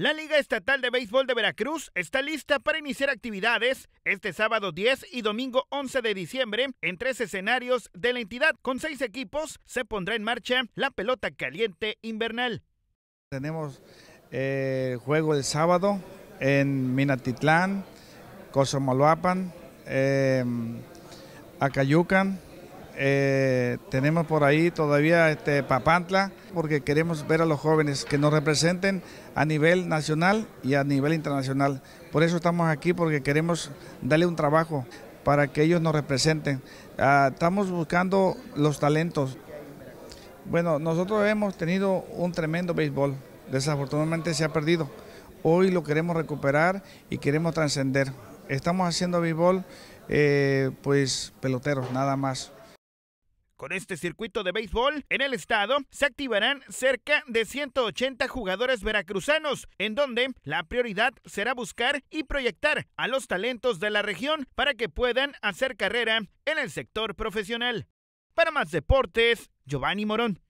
La Liga Estatal de Béisbol de Veracruz está lista para iniciar actividades este sábado 10 y domingo 11 de diciembre en tres escenarios de la entidad. Con seis equipos se pondrá en marcha la pelota caliente invernal. Tenemos eh, juego el sábado en Minatitlán, Cosomaluapan, em, Acayucan, eh, tenemos por ahí todavía este, Papantla, porque queremos ver a los jóvenes que nos representen a nivel nacional y a nivel internacional. Por eso estamos aquí, porque queremos darle un trabajo para que ellos nos representen. Ah, estamos buscando los talentos. Bueno, nosotros hemos tenido un tremendo béisbol, desafortunadamente se ha perdido. Hoy lo queremos recuperar y queremos trascender. Estamos haciendo béisbol, eh, pues peloteros, nada más. Con este circuito de béisbol en el estado se activarán cerca de 180 jugadores veracruzanos, en donde la prioridad será buscar y proyectar a los talentos de la región para que puedan hacer carrera en el sector profesional. Para más deportes, Giovanni Morón.